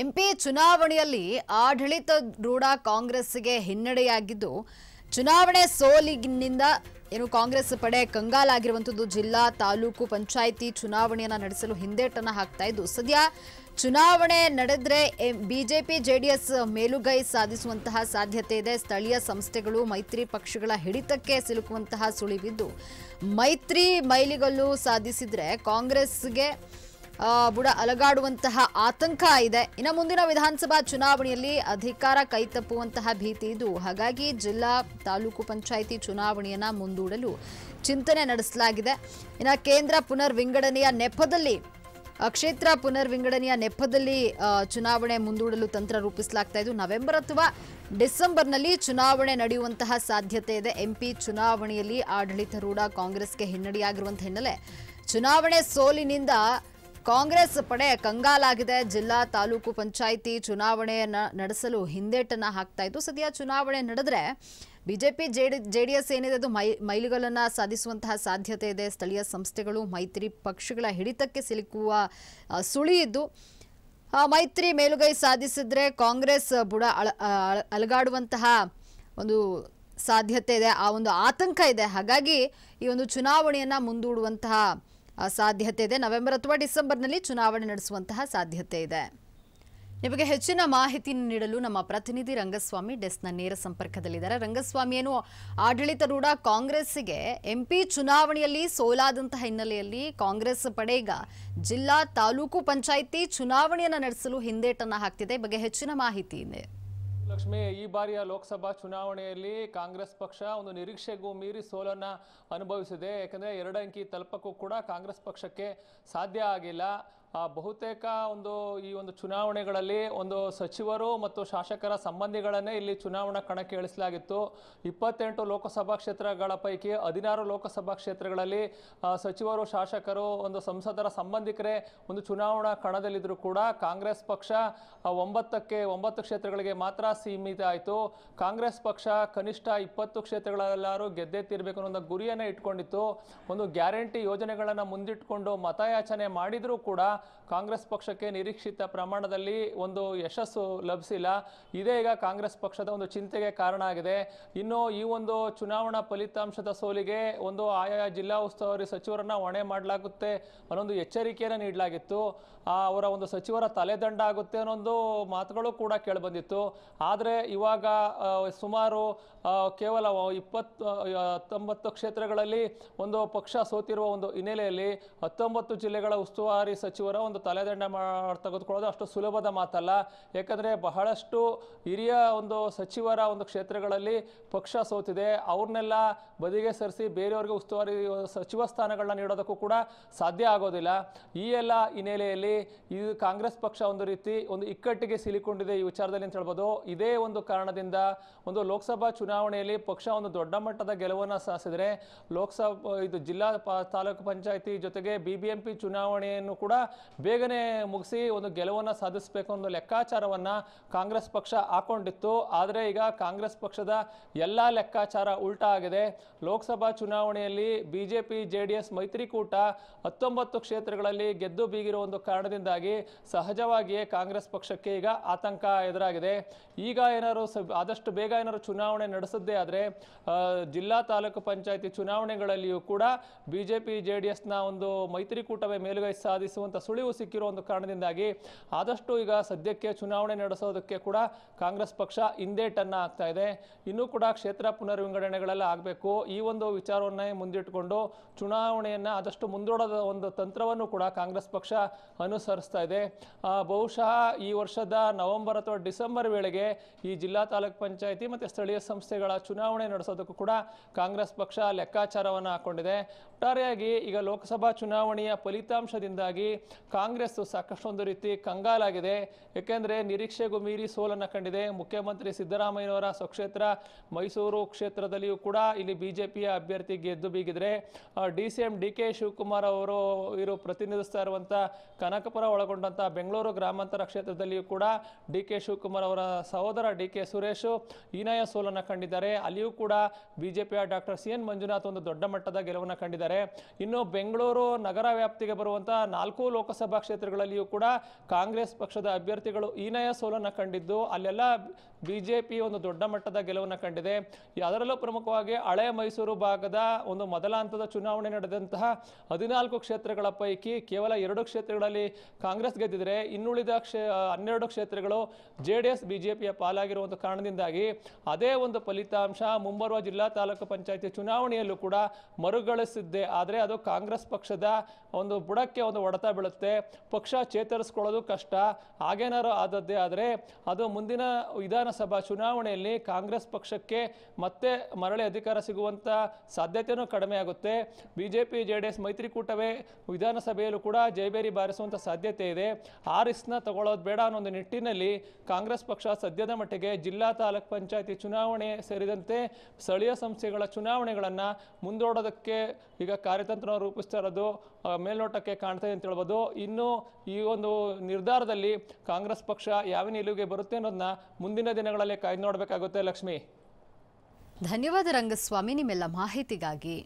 MP ಚುನಾವಣೆಯಲ್ಲಿ ಆಡಳಿತ ರೂಢ ಕಾಂಗ್ರೆಸ್ಗೆ ಹಿನ್ನಡೆಯಾಗಿದ್ದು ಚುನಾವಣೆ ಸೋಲಿನಿಂದ ಏನು ಕಾಂಗ್ರೆಸ್ ಪಡೆ ಕಂಗಾಲಾಗಿರುವಂಥದ್ದು ಜಿಲ್ಲಾ ತಾಲೂಕು ಪಂಚಾಯಿತಿ ಚುನಾವಣೆಯನ್ನು ನಡೆಸಲು ಹಿಂದೇಟನ್ನು ಹಾಕ್ತಾ ಇದ್ದು ಸದ್ಯ ಚುನಾವಣೆ ನಡೆದರೆ ಬಿಜೆಪಿ ಜೆಡಿಎಸ್ ಮೇಲುಗೈ ಸಾಧಿಸುವಂತಹ ಸಾಧ್ಯತೆ ಇದೆ ಸ್ಥಳೀಯ ಸಂಸ್ಥೆಗಳು ಮೈತ್ರಿ ಪಕ್ಷಗಳ ಹಿಡಿತಕ್ಕೆ ಸಿಲುಕುವಂತಹ ಸುಳಿವಿದ್ದು ಮೈತ್ರಿ ಮೈಲಿಗಲ್ಲು ಸಾಧಿಸಿದರೆ ಕಾಂಗ್ರೆಸ್ಗೆ ಬುಡ ಅಲಗಾಡುವಂತಹ ಆತಂಕ ಇದೆ ಇನ್ನು ಮುಂದಿನ ವಿಧಾನಸಭಾ ಚುನಾವಣೆಯಲ್ಲಿ ಅಧಿಕಾರ ಕೈತಪ್ಪುವಂತಹ ಭೀತಿ ಇದು ಹಾಗಾಗಿ ಜಿಲ್ಲಾ ತಾಲೂಕು ಪಂಚಾಯಿತಿ ಚುನಾವಣೆಯನ್ನ ಮುಂದೂಡಲು ಚಿಂತನೆ ನಡೆಸಲಾಗಿದೆ ಇನ್ನು ಕೇಂದ್ರ ಪುನರ್ವಿಂಗಡನೆಯ ನೆಪದಲ್ಲಿ ಕ್ಷೇತ್ರ ಪುನರ್ವಿಂಗಡನೆಯ ನೆಪದಲ್ಲಿ ಚುನಾವಣೆ ಮುಂದೂಡಲು ತಂತ್ರ ರೂಪಿಸಲಾಗ್ತಾ ಇದ್ದು ನವೆಂಬರ್ ಅಥವಾ ಡಿಸೆಂಬರ್ನಲ್ಲಿ ಚುನಾವಣೆ ನಡೆಯುವಂತಹ ಸಾಧ್ಯತೆ ಇದೆ ಎಂಪಿ ಚುನಾವಣೆಯಲ್ಲಿ ಆಡಳಿತಾರೂಢ ಕಾಂಗ್ರೆಸ್ಗೆ ಹಿನ್ನಡೆಯಾಗಿರುವಂತಹ ಹಿನ್ನೆಲೆ ಚುನಾವಣೆ ಸೋಲಿನಿಂದ ಕಾಂಗ್ರೆಸ್ ಪಡೆ ಕಂಗಾಲಾಗಿದೆ ಜಿಲ್ಲಾ ತಾಲೂಕು ಪಂಚಾಯಿತಿ ಚುನಾವಣೆ ನಡೆಸಲು ಹಿಂದೇಟನ್ನ ಹಾಕ್ತಾ ಇತ್ತು ಸದ್ಯ ಚುನಾವಣೆ ನಡೆದ್ರೆ ಬಿಜೆಪಿ ಜೆಡಿ ಎಸ್ ಏನಿದೆ ಅದು ಮೈ ಮೈಲುಗಲನ್ನು ಸಾಧಿಸುವಂತಹ ಸಾಧ್ಯತೆ ಇದೆ ಸ್ಥಳೀಯ ಸಂಸ್ಥೆಗಳು ಮೈತ್ರಿ ಪಕ್ಷಗಳ ಹಿಡಿತಕ್ಕೆ ಸಿಲುಕುವ ಸುಳಿ ಇದ್ದು ಮೈತ್ರಿ ಮೇಲುಗೈ ಸಾಧಿಸಿದ್ರೆ ಕಾಂಗ್ರೆಸ್ ಬುಡ ಅಳ ಅಲಗಾಡುವಂತಹ ಒಂದು ಸಾಧ್ಯತೆ ಇದೆ ಆ ಒಂದು ಆತಂಕ ಇದೆ ಹಾಗಾಗಿ ಈ ಒಂದು ಚುನಾವಣೆಯನ್ನು ಮುಂದೂಡುವಂತಹ ಸಾಧ್ಯತೆ ಇದೆ ನವೆಂಬರ್ ಅಥವಾ ಡಿಸೆಂಬರ್ನಲ್ಲಿ ಚುನಾವಣೆ ನಡೆಸುವಂತಹ ಸಾಧ್ಯತೆ ಇದೆ ನಿಮಗೆ ಹೆಚ್ಚಿನ ಮಾಹಿತಿ ನೀಡಲು ನಮ್ಮ ಪ್ರತಿನಿಧಿ ರಂಗಸ್ವಾಮಿ ಡೆಸ್ಕ್ನ ನೇರ ಸಂಪರ್ಕದಲ್ಲಿದ್ದಾರೆ ರಂಗಸ್ವಾಮಿ ಏನು ಆಡಳಿತಾರೂಢ ಕಾಂಗ್ರೆಸ್ಗೆ ಎಂಪಿ ಚುನಾವಣೆಯಲ್ಲಿ ಸೋಲಾದಂತಹ ಹಿನ್ನೆಲೆಯಲ್ಲಿ ಕಾಂಗ್ರೆಸ್ ಪಡೆಗ ಜಿಲ್ಲಾ ತಾಲೂಕು ಪಂಚಾಯಿತಿ ಚುನಾವಣೆಯನ್ನು ನಡೆಸಲು ಹಿಂದೇಟನ್ನು ಹಾಕ್ತಿದೆ ಬಗ್ಗೆ ಹೆಚ್ಚಿನ ಮಾಹಿತಿ ಇದೆ ಲಕ್ಷ್ಮಿ ಈ ಬಾರಿಯ ಲೋಕಸಭಾ ಚುನಾವಣೆಯಲ್ಲಿ ಕಾಂಗ್ರೆಸ್ ಪಕ್ಷ ಒಂದು ನಿರೀಕ್ಷೆಗೂ ಮೀರಿ ಸೋಲನ್ನ ಅನುಭವಿಸಿದೆ ಯಾಕಂದ್ರೆ ಎರಡಂಕಿ ತಲುಪಕ್ಕೂ ಕೂಡ ಕಾಂಗ್ರೆಸ್ ಪಕ್ಷಕ್ಕೆ ಸಾಧ್ಯ ಆಗಿಲ್ಲ ಬಹುತೇಕ ಒಂದು ಈ ಒಂದು ಚುನಾವಣೆಗಳಲ್ಲಿ ಒಂದು ಸಚಿವರು ಮತ್ತು ಶಾಸಕರ ಸಂಬಂಧಿಗಳನ್ನೇ ಇಲ್ಲಿ ಚುನಾವಣಾ ಕಣಕ್ಕೆ ಇಳಿಸಲಾಗಿತ್ತು ಇಪ್ಪತ್ತೆಂಟು ಲೋಕಸಭಾ ಕ್ಷೇತ್ರಗಳ ಪೈಕಿ ಹದಿನಾರು ಲೋಕಸಭಾ ಕ್ಷೇತ್ರಗಳಲ್ಲಿ ಸಚಿವರು ಶಾಸಕರು ಒಂದು ಸಂಸದರ ಸಂಬಂಧಿಕರೇ ಒಂದು ಚುನಾವಣಾ ಕಣದಲ್ಲಿದ್ದರೂ ಕೂಡ ಕಾಂಗ್ರೆಸ್ ಪಕ್ಷ ಒಂಬತ್ತಕ್ಕೆ ಒಂಬತ್ತು ಕ್ಷೇತ್ರಗಳಿಗೆ ಮಾತ್ರ ಸೀಮಿತ ಆಯಿತು ಕಾಂಗ್ರೆಸ್ ಪಕ್ಷ ಕನಿಷ್ಠ ಇಪ್ಪತ್ತು ಕ್ಷೇತ್ರಗಳೆಲ್ಲರೂ ಗೆದ್ದೆತ್ತಿರಬೇಕು ಅನ್ನೋ ಒಂದು ಗುರಿಯನ್ನು ಇಟ್ಕೊಂಡಿತ್ತು ಒಂದು ಗ್ಯಾರಂಟಿ ಯೋಜನೆಗಳನ್ನು ಮುಂದಿಟ್ಟುಕೊಂಡು ಮತಯಾಚನೆ ಮಾಡಿದರೂ ಕೂಡ ಕಾಂಗ್ರೆಸ್ ಪಕ್ಷಕ್ಕೆ ನಿರೀಕ್ಷಿತ ಪ್ರಮಾಣದಲ್ಲಿ ಒಂದು ಯಶಸ್ಸು ಲಭಿಸಿಲ್ಲ ಇದೇ ಈಗ ಕಾಂಗ್ರೆಸ್ ಪಕ್ಷದ ಒಂದು ಚಿಂತೆಗೆ ಕಾರಣ ಆಗಿದೆ ಇನ್ನು ಈ ಒಂದು ಚುನಾವಣಾ ಫಲಿತಾಂಶದ ಸೋಲಿಗೆ ಒಂದು ಆಯಾ ಜಿಲ್ಲಾ ಉಸ್ತುವಾರಿ ಸಚಿವರನ್ನ ಹೊಣೆ ಮಾಡಲಾಗುತ್ತೆ ಅನ್ನೊಂದು ಎಚ್ಚರಿಕೆಯನ್ನು ನೀಡಲಾಗಿತ್ತು ಅವರ ಒಂದು ಸಚಿವರ ತಲೆದಂಡ ಆಗುತ್ತೆ ಅನ್ನೋದು ಮಾತುಗಳು ಕೂಡ ಕೇಳಿಬಂದಿತ್ತು ಆದರೆ ಇವಾಗ ಸುಮಾರು ಕೇವಲ ಇಪ್ಪತ್ತು ಹತ್ತೊಂಬತ್ತು ಕ್ಷೇತ್ರಗಳಲ್ಲಿ ಒಂದು ಪಕ್ಷ ಸೋತಿರುವ ಒಂದು ಹಿನ್ನೆಲೆಯಲ್ಲಿ ಹತ್ತೊಂಬತ್ತು ಜಿಲ್ಲೆಗಳ ಉಸ್ತುವಾರಿ ಸಚಿವ ಸಚಿವರ ಒಂದು ತಲೆದಂಡ ಮಾಡಿ ತೆಗೆದುಕೊಳ್ಳೋದು ಅಷ್ಟು ಸುಲಭದ ಮಾತಲ್ಲ ಯಾಕಂದರೆ ಬಹಳಷ್ಟು ಹಿರಿಯ ಒಂದು ಸಚಿವರ ಒಂದು ಕ್ಷೇತ್ರಗಳಲ್ಲಿ ಪಕ್ಷ ಸೋತಿದೆ ಅವ್ರನ್ನೆಲ್ಲ ಬದಿಗೆ ಸರಿಸಿ ಬೇರೆಯವ್ರಿಗೆ ಉಸ್ತುವಾರಿ ಸಚಿವ ಸ್ಥಾನಗಳನ್ನ ನೀಡೋದಕ್ಕೂ ಕೂಡ ಸಾಧ್ಯ ಆಗೋದಿಲ್ಲ ಈ ಎಲ್ಲ ಹಿನ್ನೆಲೆಯಲ್ಲಿ ಇದು ಕಾಂಗ್ರೆಸ್ ಪಕ್ಷ ಒಂದು ರೀತಿ ಒಂದು ಇಕ್ಕಟ್ಟಿಗೆ ಸಿಲುಕೊಂಡಿದೆ ಈ ವಿಚಾರದಲ್ಲಿ ಅಂತ ಹೇಳ್ಬೋದು ಇದೇ ಒಂದು ಕಾರಣದಿಂದ ಒಂದು ಲೋಕಸಭಾ ಚುನಾವಣೆಯಲ್ಲಿ ಪಕ್ಷ ಒಂದು ದೊಡ್ಡ ಮಟ್ಟದ ಗೆಲುವನ್ನು ಸಾಧಿಸಿದರೆ ಲೋಕಸಭಾ ಇದು ಜಿಲ್ಲಾ ತಾಲೂಕು ಪಂಚಾಯಿತಿ ಜೊತೆಗೆ ಬಿ ಬಿ ಚುನಾವಣೆಯನ್ನು ಕೂಡ ಬೇಗನೆ ಮುಗಿಸಿ ಒಂದು ಗೆಲುವನ್ನು ಸಾಧಿಸಬೇಕು ಅನ್ನೋ ಲೆಕ್ಕಾಚಾರವನ್ನು ಕಾಂಗ್ರೆಸ್ ಪಕ್ಷ ಹಾಕೊಂಡಿತ್ತು ಆದರೆ ಈಗ ಕಾಂಗ್ರೆಸ್ ಪಕ್ಷದ ಎಲ್ಲ ಲೆಕ್ಕಾಚಾರ ಉಲ್ಟಾ ಆಗಿದೆ ಲೋಕಸಭಾ ಚುನಾವಣೆಯಲ್ಲಿ B J P J D S ಮೈತ್ರಿಕೂಟ ಹತ್ತೊಂಬತ್ತು ಕ್ಷೇತ್ರಗಳಲ್ಲಿ ಗೆದ್ದು ಬೀಗಿರುವ ಒಂದು ಕಾರಣದಿಂದಾಗಿ ಸಹಜವಾಗಿಯೇ ಕಾಂಗ್ರೆಸ್ ಪಕ್ಷಕ್ಕೆ ಈಗ ಆತಂಕ ಎದುರಾಗಿದೆ ಈಗ ಏನಾದ್ರು ಆದಷ್ಟು ಬೇಗ ಏನಾದ್ರು ಚುನಾವಣೆ ನಡೆಸದ್ದೇ ಆದರೆ ಜಿಲ್ಲಾ ತಾಲೂಕು ಪಂಚಾಯಿತಿ ಚುನಾವಣೆಗಳಲ್ಲಿಯೂ ಕೂಡ B J P J D ಎಸ್ನ ಒಂದು ಮೈತ್ರಿಕೂಟವೇ ಮೇಲುಗೈ ಸಾಧಿಸುವಂಥ ಸುಳಿವು ಸಿಕ್ಕಿರೋ ಒಂದು ಕಾರಣದಿಂದಾಗಿ ಆದಷ್ಟು ಈಗ ಸದ್ಯಕ್ಕೆ ಚುನಾವಣೆ ನಡೆಸೋದಕ್ಕೆ ಕೂಡ ಕಾಂಗ್ರೆಸ್ ಪಕ್ಷ ಹಿಂದೇಟನ್ನು ಆಗ್ತಾ ಇದೆ ಇನ್ನೂ ಕೂಡ ಕ್ಷೇತ್ರ ಪುನರ್ವಿಂಗಡಣೆಗಳೆಲ್ಲ ಆಗಬೇಕು ಈ ಒಂದು ವಿಚಾರವನ್ನೇ ಮುಂದಿಟ್ಟುಕೊಂಡು ಚುನಾವಣೆಯನ್ನು ಆದಷ್ಟು ಮುಂದೂಡದ ಒಂದು ತಂತ್ರವನ್ನು ಕೂಡ ಕಾಂಗ್ರೆಸ್ ಪಕ್ಷ ಅನುಸರಿಸ್ತಾ ಇದೆ ಬಹುಶಃ ಈ ವರ್ಷದ ನವೆಂಬರ್ ಅಥವಾ ಡಿಸೆಂಬರ್ ವೇಳೆಗೆ ಈ ಜಿಲ್ಲಾ ತಾಲೂಕ್ ಪಂಚಾಯಿತಿ ಮತ್ತು ಸ್ಥಳೀಯ ಸಂಸ್ಥೆಗಳ ಚುನಾವಣೆ ನಡೆಸೋದಕ್ಕೂ ಕೂಡ ಕಾಂಗ್ರೆಸ್ ಪಕ್ಷ ಲೆಕ್ಕಾಚಾರವನ್ನು ಹಾಕ್ಕೊಂಡಿದೆ ಒಟ್ಟಾರೆಯಾಗಿ ಈಗ ಲೋಕಸಭಾ ಚುನಾವಣೆಯ ಫಲಿತಾಂಶದಿಂದಾಗಿ ಕಾಂಗ್ರೆಸ್ ಸಾಕಷ್ಟೊಂದು ರೀತಿ ಕಂಗಾಲಾಗಿದೆ ಏಕೆಂದರೆ ನಿರೀಕ್ಷೆಗೂ ಮೀರಿ ಸೋಲನ್ನು ಕಂಡಿದೆ ಮುಖ್ಯಮಂತ್ರಿ ಸಿದ್ದರಾಮಯ್ಯನವರ ಸ್ವಕ್ಷೇತ್ರ ಮೈಸೂರು ಕ್ಷೇತ್ರದಲ್ಲಿಯೂ ಕೂಡ ಇಲ್ಲಿ ಬಿಜೆಪಿಯ ಅಭ್ಯರ್ಥಿ ಗೆದ್ದು ಬೀಗಿದರೆ D C M D K Shivakumar ಅವರು ಇವರು ಪ್ರತಿನಿಧಿಸ್ತಾ ಇರುವಂಥ ಕನಕಪುರ ಒಳಗೊಂಡಂಥ ಬೆಂಗಳೂರು ಗ್ರಾಮಾಂತರ ಕ್ಷೇತ್ರದಲ್ಲಿಯೂ ಕೂಡ ಡಿ ಕೆ ಶಿವಕುಮಾರ್ ಅವರ ಸಹೋದರ ಡಿ ಕೆ ಸುರೇಶ್ ಹೀನಾಯ ಸೋಲನ್ನು ಕಂಡಿದ್ದಾರೆ ಅಲ್ಲಿಯೂ ಕೂಡ ಬಿಜೆಪಿಯ ಡಾಕ್ಟರ್ ಸಿ ಎನ್ ಮಂಜುನಾಥ್ ಒಂದು ದೊಡ್ಡ ಮಟ್ಟದ ಗೆಲುವನ್ನು ಕಂಡಿದ್ದಾರೆ ಇನ್ನು ಬೆಂಗಳೂರು ನಗರ ವ್ಯಾಪ್ತಿಗೆ ಬರುವಂತಹ ನಾಲ್ಕು ಲೋಕಸಭಾ ಕ್ಷೇತ್ರಗಳಲ್ಲಿಯೂ ಕೂಡ ಕಾಂಗ್ರೆಸ್ ಪಕ್ಷದ ಅಭ್ಯರ್ಥಿಗಳು ಹೀನಯ ಸೋಲನ್ನು ಕಂಡಿದ್ದು ಅಲ್ಲೆಲ್ಲ ಬಿಜೆಪಿ ಒಂದು ದೊಡ್ಡ ಮಟ್ಟದ ಗೆಲುವನ್ನು ಕಂಡಿದೆ ಅದರಲ್ಲೂ ಪ್ರಮುಖವಾಗಿ ಹಳೆ ಮೈಸೂರು ಭಾಗದ ಒಂದು ಮೊದಲ ಹಂತದ ಚುನಾವಣೆ ನಡೆದಂತಹ ಹದಿನಾಲ್ಕು ಕ್ಷೇತ್ರಗಳ ಪೈಕಿ ಕೇವಲ ಎರಡು ಕ್ಷೇತ್ರಗಳಲ್ಲಿ ಕಾಂಗ್ರೆಸ್ ಗೆದ್ದಿದ್ರೆ ಇನ್ನುಳಿದ ಕ್ಷೇ ಹನ್ನೆರಡು ಕ್ಷೇತ್ರಗಳು ಜೆ ಡಿ ಎಸ್ ಬಿಜೆಪಿಯ ಪಾಲಾಗಿರುವಂಥ ಕಾರಣದಿಂದಾಗಿ ಅದೇ ಒಂದು ಫಲಿತಾಂಶ ಮುಂಬರುವ ಜಿಲ್ಲಾ ತಾಲೂಕು ಪಂಚಾಯಿತಿ ಚುನಾವಣೆಯಲ್ಲೂ ಕೂಡ ಮರುಗಳಿಸಿದ್ದ ಆದರೆ ಅದು ಕಾಂಗ್ರೆಸ್ ಪಕ್ಷದ ಒಂದು ಬುಡಕ್ಕೆ ಒಂದು ಒಡೆತ ಬೀಳುತ್ತೆ ಪಕ್ಷ ಚೇತರಿಸ್ಕೊಳ್ಳೋದು ಕಷ್ಟ ಹಾಗೇನಾರು ಆದದ್ದೇ ಆದರೆ ಅದು ಮುಂದಿನ ವಿಧಾನಸಭಾ ಚುನಾವಣೆಯಲ್ಲಿ ಕಾಂಗ್ರೆಸ್ ಪಕ್ಷಕ್ಕೆ ಮತ್ತೆ ಮರಳಿ ಅಧಿಕಾರ ಸಿಗುವಂತ ಸಾಧ್ಯತೆಯೂ ಕಡಿಮೆ ಆಗುತ್ತೆ ಬಿಜೆಪಿ ಜೆ ಡಿ ಎಸ್ ಮೈತ್ರಿಕೂಟವೇ ವಿಧಾನಸಭೆಯಲ್ಲೂ ಕೂಡ ಜೈಬೇರಿ ಬಾರಿಸುವಂಥ ಸಾಧ್ಯತೆ ಇದೆ ಆ ರಿಸ್ಕ್ನ ತಗೊಳ್ಳೋದು ಬೇಡ ಅನ್ನೋ ಒಂದು ನಿಟ್ಟಿನಲ್ಲಿ ಕಾಂಗ್ರೆಸ್ ಪಕ್ಷ ಸದ್ಯದ ಮಟ್ಟಿಗೆ ಜಿಲ್ಲಾ ತಾಲೂಕ್ ಪಂಚಾಯತಿ ಚುನಾವಣೆ ಸೇರಿದಂತೆ ಸ್ಥಳೀಯ ಸಂಸ್ಥೆಗಳ ಚುನಾವಣೆಗಳನ್ನು ಮುಂದೂಡೋದಕ್ಕೆ ಈಗ ಕಾರ್ಯತಂತ್ರ ರೂಪಿಸ್ತಾ ಇರೋದು ಮೇಲ್ನೋಟಕ್ಕೆ ಕಾಣ್ತಾ ಇದೆ ಅಂತ ಹೇಳ್ಬೋದು ಇನ್ನು ಈ ಒಂದು ನಿರ್ಧಾರದಲ್ಲಿ ಕಾಂಗ್ರೆಸ್ ಪಕ್ಷ ಯಾವ ನಿಲುವಿಗೆ ಬರುತ್ತೆ ಅನ್ನೋದನ್ನ ಮುಂದಿನ ದಿನಗಳಲ್ಲಿ ಕಾಯ್ದು ನೋಡಬೇಕಾಗುತ್ತೆ ಲಕ್ಷ್ಮಿ ಧನ್ಯವಾದ ರಂಗಸ್ವಾಮಿ ನಿಮ್ಮೆಲ್ಲ ಮಾಹಿತಿಗಾಗಿ